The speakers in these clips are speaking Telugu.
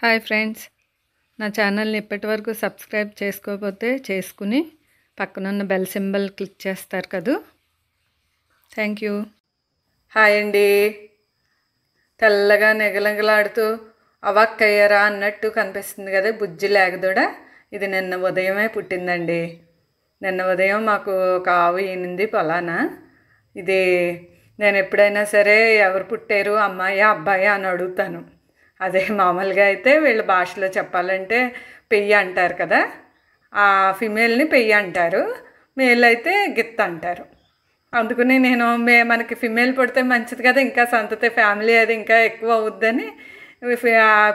హాయ్ ఫ్రెండ్స్ నా ఛానల్ని ఇప్పటి వరకు సబ్స్క్రైబ్ చేసుకోకపోతే చేసుకుని పక్కనున్న బెల్ సింబల్ క్లిక్ చేస్తారు కదూ థ్యాంక్ యూ హాయ్ అండి తెల్లగా నెగలెగలాడుతూ అవక్కయ్యారా అన్నట్టు కనిపిస్తుంది కదా బుజ్జి లేగదూడ ఇది నిన్న ఉదయమే పుట్టిందండి నిన్న ఉదయం మాకు ఒక ఆవు ఈనింది పొలానా ఇది నేను ఎప్పుడైనా సరే ఎవరు పుట్టారు అమ్మాయా అబ్బాయా అని అడుగుతాను అదే మామూలుగా అయితే వీళ్ళ భాషలో చెప్పాలంటే పెయ్యి అంటారు కదా ఆ ఫిమేల్ని పెయ్యి అంటారు మేల్ అయితే గిత్ అంటారు అందుకని నేను మే మనకి ఫిమేల్ పుడితే మంచిది కదా ఇంకా సంతతే ఫ్యామిలీ అది ఇంకా ఎక్కువ అవుద్దని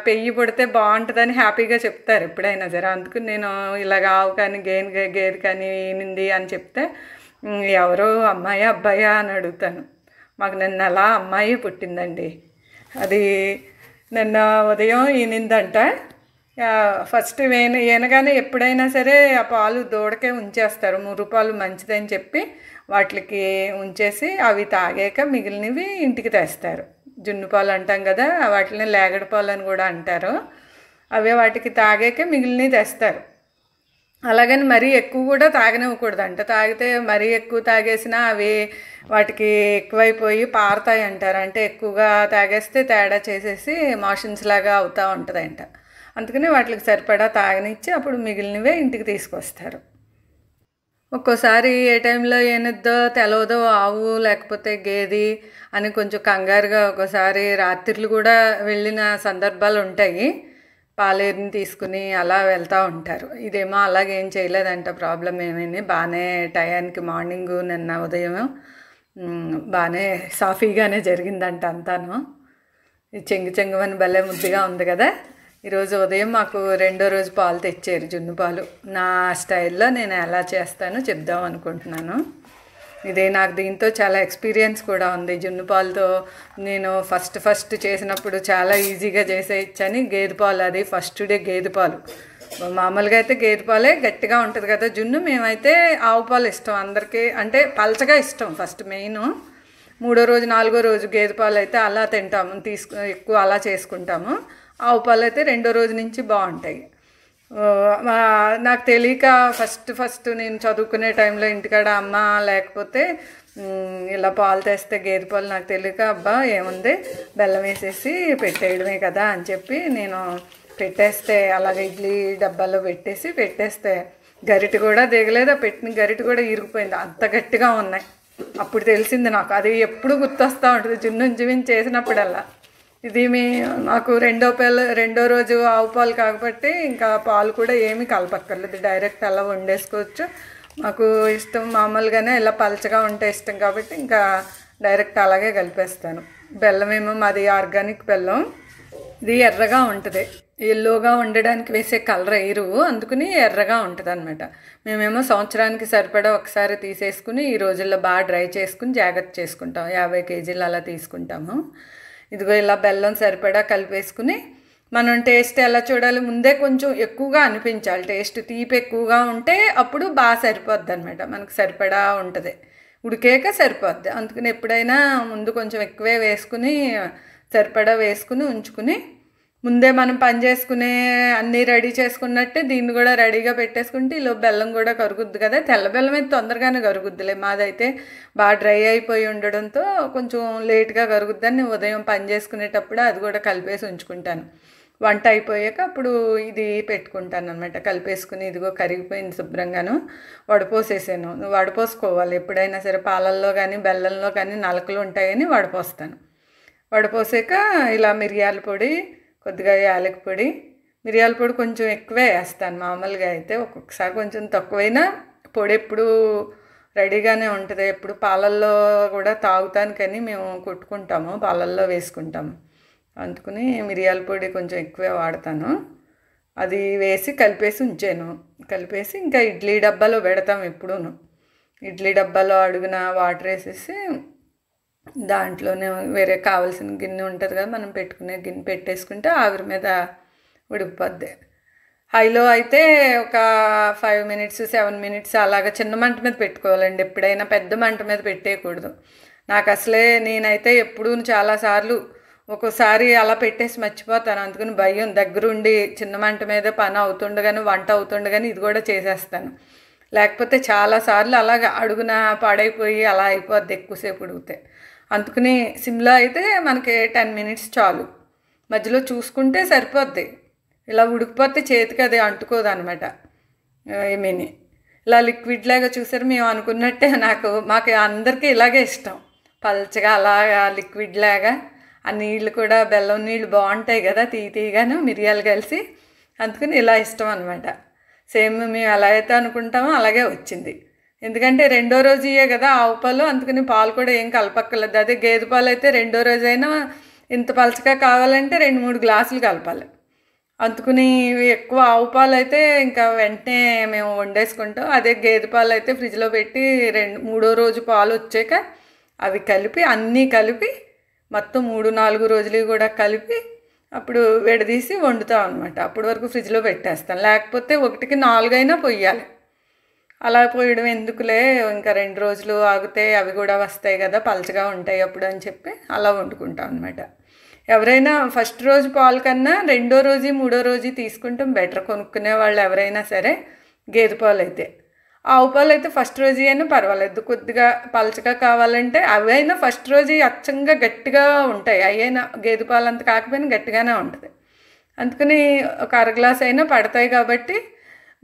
పెయ్యి పుడితే బాగుంటుందని హ్యాపీగా చెప్తారు ఎప్పుడైనా సరే అందుకని నేను ఇలా ఆవు కానీ గేన్ గేది కానీ ఏనింది అని చెప్తే ఎవరో అమ్మాయి అబ్బాయా అని అడుగుతాను మాకు నిన్న అలా అమ్మాయి పుట్టిందండి అది నిన్న ఉదయం ఈనిందంట ఫస్ట్ వేన ఏనగానే ఎప్పుడైనా సరే ఆ పాలు దూడకే ఉంచేస్తారు మురు మంచిదని చెప్పి వాటికి ఉంచేసి అవి తాగాక మిగిలినవి ఇంటికి తెస్తారు జున్ను పాలు అంటాం కదా వాటిని లేగడ పాలు అని కూడా అంటారు అవే వాటికి తాగాక మిగిలినవి తెస్తారు అలాగని మరీ ఎక్కువ కూడా తాగనివ్వకూడదు అంట తాగితే మరీ ఎక్కువ తాగేసినా అవి వాటికి ఎక్కువైపోయి పారుతాయి అంటారు అంటే ఎక్కువగా తాగేస్తే తేడా చేసేసి మోషన్స్ లాగా అవుతూ ఉంటుందంట అందుకని వాటికి సరిపడా తాగనిచ్చి అప్పుడు మిగిలినవే ఇంటికి తీసుకొస్తారు ఒక్కోసారి ఏ టైంలో ఏనిద్దో తెలవదో ఆవు లేకపోతే గేది అని కొంచెం కంగారుగా ఒక్కోసారి రాత్రులు కూడా వెళ్ళిన సందర్భాలు ఉంటాయి పాలేరుని తీసుకుని అలా వెళ్తూ ఉంటారు ఇదేమో అలాగేం చేయలేదంట ప్రాబ్లం ఏమైంది బాగానే టయానికి మార్నింగ్ నిన్న ఉదయం బాగానే సాఫీగానే జరిగిందంట అంతాను చెంగు చెంగువని భలే ముద్దుగా ఉంది కదా ఈరోజు ఉదయం మాకు రెండో రోజు పాలు తెచ్చారు జున్ను పాలు నా స్టైల్లో నేను ఎలా చేస్తానో చెప్దాం అనుకుంటున్నాను ఇదే నాకు దీంతో చాలా ఎక్స్పీరియన్స్ కూడా ఉంది జున్ను పాలతో నేను ఫస్ట్ ఫస్ట్ చేసినప్పుడు చాలా ఈజీగా చేసేయచ్చని గేదె పాలు అది ఫస్ట్ డే గేదె పాలు మామూలుగా అయితే గేదె పాలే గట్టిగా ఉంటుంది కదా జున్ను మేమైతే ఆవు పాలు ఇష్టం అందరికీ అంటే పలచగా ఇష్టం ఫస్ట్ మెయిన్ మూడో రోజు నాలుగో రోజు గేదె పాలు అయితే అలా తింటాము తీసుకు ఎక్కువ అలా చేసుకుంటాము ఆవు పాలు అయితే రెండో రోజు నుంచి బాగుంటాయి నాకు తెలియక ఫస్ట్ ఫస్ట్ నేను చదువుకునే టైంలో ఇంటికాడ అమ్మ లేకపోతే ఇలా పాలు తెస్తే గేదె పాలు నాకు తెలియక అబ్బా ఏముంది బెల్లం వేసేసి పెట్టేయడమే కదా అని చెప్పి నేను పెట్టేస్తే అలాగే ఇడ్లీ డబ్బాలో పెట్టేసి పెట్టేస్తే గరిట కూడా దిగలేదు పెట్టిన గరిట కూడా ఇరిగిపోయింది అంత గట్టిగా ఉన్నాయి అప్పుడు తెలిసింది నాకు అది ఎప్పుడు గుర్తొస్తూ ఉంటుంది జున్నుంజుమించి చేసినప్పుడల్లా ఇది మీ నాకు రెండో పిల్ల రెండో రోజు ఆవు పాలు కాబట్టి ఇంకా పాలు కూడా ఏమీ కలపక్కర్లేదు డైరెక్ట్ అలా వండేసుకోవచ్చు మాకు ఇష్టం మామూలుగానే ఇలా పలచగా ఉంటే ఇష్టం కాబట్టి ఇంకా డైరెక్ట్ అలాగే కలిపేస్తాను బెల్లం ఏమో మాది ఆర్గానిక్ బెల్లం ఇది ఎర్రగా ఉంటుంది ఎల్లోగా ఉండడానికి వేసే కలర్ ఎయిరు అందుకని ఎర్రగా ఉంటుంది అనమాట మేమేమో సంవత్సరానికి సరిపడా ఒకసారి తీసేసుకుని ఈ రోజుల్లో బాగా డ్రై చేసుకుని జాగ్రత్త చేసుకుంటాం యాభై కేజీలు అలా తీసుకుంటాము ఇదిగో ఇలా బెల్లం సరిపడా కలిపేసుకుని మనం టేస్ట్ ఎలా చూడాలి ముందే కొంచెం ఎక్కువగా అనిపించాలి టేస్ట్ తీపి ఎక్కువగా ఉంటే అప్పుడు బాగా సరిపోద్ది అనమాట మనకు సరిపడా ఉంటుంది ఉడికేక సరిపోద్ది అందుకని ఎప్పుడైనా ముందు కొంచెం ఎక్కువే వేసుకుని సరిపడా వేసుకుని ఉంచుకుని ముందే మనం పని చేసుకునే అన్నీ రెడీ చేసుకున్నట్టే దీన్ని కూడా రెడీగా పెట్టేసుకుంటే ఇలా బెల్లం కూడా కరుగుద్ది కదా తెల్ల బెల్లం అయితే తొందరగానే కరుగుద్దిలే మాదైతే బాగా డ్రై అయిపోయి ఉండడంతో కొంచెం లేట్గా కరుగుద్దని అని ఉదయం పని చేసుకునేటప్పుడు అది కూడా కలిపేసి ఉంచుకుంటాను వంట అయిపోయాక అప్పుడు ఇది పెట్టుకుంటాను అనమాట కలిపేసుకుని ఇదిగో కరిగిపోయింది శుభ్రంగాను వడపోసేసాను వడపోసుకోవాలి ఎప్పుడైనా సరే పాలల్లో కానీ బెల్లంలో కానీ నలకలు ఉంటాయని వడపోస్తాను వడపోసాక ఇలా మిరియాల పొడి కొద్దిగా యాలక పొడి మిరియాల పొడి కొంచెం ఎక్కువే వేస్తాను మామూలుగా అయితే ఒక్కొక్కసారి కొంచెం తక్కువైనా పొడి ఎప్పుడు రెడీగానే ఉంటుంది ఎప్పుడు పాలల్లో కూడా తాగుతాను కానీ మేము కొట్టుకుంటాము పాలల్లో వేసుకుంటాము అందుకుని మిరియాల పొడి కొంచెం ఎక్కువే వాడతాను అది వేసి కలిపేసి ఉంచాను కలిపేసి ఇంకా ఇడ్లీ డబ్బాలో పెడతాం ఎప్పుడూను ఇడ్లీ డబ్బాలో అడుగున వాటర్ వేసేసి దాంట్లోనే వేరే కావాల్సిన గిన్నె ఉంటుంది కదా మనం పెట్టుకునే గిన్నె పెట్టేసుకుంటే ఆవిరి మీద ఉడికిపోద్ది హైలో అయితే ఒక ఫైవ్ మినిట్స్ సెవెన్ మినిట్స్ అలాగ చిన్న మంట మీద పెట్టుకోవాలండి ఎప్పుడైనా పెద్ద మంట మీద పెట్టేయకూడదు నాకు అసలే నేనైతే ఎప్పుడూ చాలాసార్లు ఒక్కోసారి అలా పెట్టేసి మర్చిపోతాను అందుకని భయం దగ్గరుండి చిన్న మంట మీద పని అవుతుండగాని వంట అవుతుండగాని ఇది కూడా చేసేస్తాను లేకపోతే చాలాసార్లు అలాగ అడుగున పాడైపోయి అలా అయిపోద్ది ఎక్కువసేపు ఉడిగితే అందుకనే సిమ్లా అయితే మనకి టెన్ మినిట్స్ చాలు మధ్యలో చూసుకుంటే సరిపోద్ది ఇలా ఉడికిపోతే చేతికి అది అంటుకోదు అనమాట ఏమీని ఇలా లిక్విడ్ లాగా చూసారు మేము అనుకున్నట్టే నాకు మాకు అందరికీ ఇలాగే ఇష్టం పల్చగా అలాగా లిక్విడ్ లాగా ఆ నీళ్ళు కూడా బెల్లం నీళ్ళు బాగుంటాయి కదా తీగాను మిరియాలు కలిసి అందుకని ఇలా ఇష్టం అనమాట సేమ్ మేము ఎలా అయితే అనుకుంటామో అలాగే వచ్చింది ఎందుకంటే రెండో రోజు ఇయే కదా ఆవు పాలు అందుకని పాలు కూడా ఏం కలపక్కర్లేదు అదే గేదె పాలు అయితే రెండో రోజైనా ఇంత పలచగా కావాలంటే రెండు మూడు గ్లాసులు కలపాలి అందుకుని ఎక్కువ ఆవు పాలు అయితే ఇంకా వెంటనే మేము వండేసుకుంటాం అదే గేదె పాలు అయితే ఫ్రిడ్జ్లో పెట్టి రెండు మూడో రోజు పాలు వచ్చాక అవి కలిపి అన్నీ కలిపి మొత్తం మూడు నాలుగు రోజులు కూడా కలిపి అప్పుడు విడదీసి వండుతాం అనమాట అప్పటి వరకు ఫ్రిడ్జ్లో పెట్టేస్తాం లేకపోతే ఒకటికి నాలుగైనా పొయ్యాలి అలా పోయడం ఎందుకులే ఇంకా రెండు రోజులు ఆగితే అవి కూడా వస్తాయి కదా పలచగా ఉంటాయి అప్పుడు అని చెప్పి అలా వండుకుంటాం అనమాట ఎవరైనా ఫస్ట్ రోజు పాలు కన్నా రెండో రోజు మూడో రోజు తీసుకుంటాం బెటర్ కొనుక్కునే వాళ్ళు ఎవరైనా సరే గేదె పాలు అయితే ఆవు పాలు అయితే ఫస్ట్ రోజు అయినా పర్వాలేదు కొద్దిగా పలచగా కావాలంటే అవైనా ఫస్ట్ రోజు అచ్చంగా గట్టిగా ఉంటాయి అయినా గేదె పాలు అంత కాకపోయినా గట్టిగానే ఉంటుంది అందుకని ఒక అర గ్లాస్ అయినా పడతాయి కాబట్టి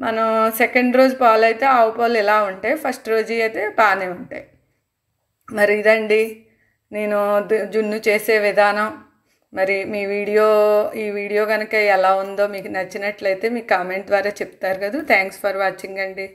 మనం సెకండ్ రోజు పాలు అయితే ఆవు పాలు ఎలా ఉంటాయి ఫస్ట్ రోజు అయితే బాగానే ఉంటాయి మరి ఇదండి నేను జున్ను చేసే విధానం మరి మీ వీడియో ఈ వీడియో కనుక ఎలా ఉందో మీకు నచ్చినట్లయితే మీ కామెంట్ ద్వారా చెప్తారు కదా థ్యాంక్స్ ఫర్ వాచింగ్ అండి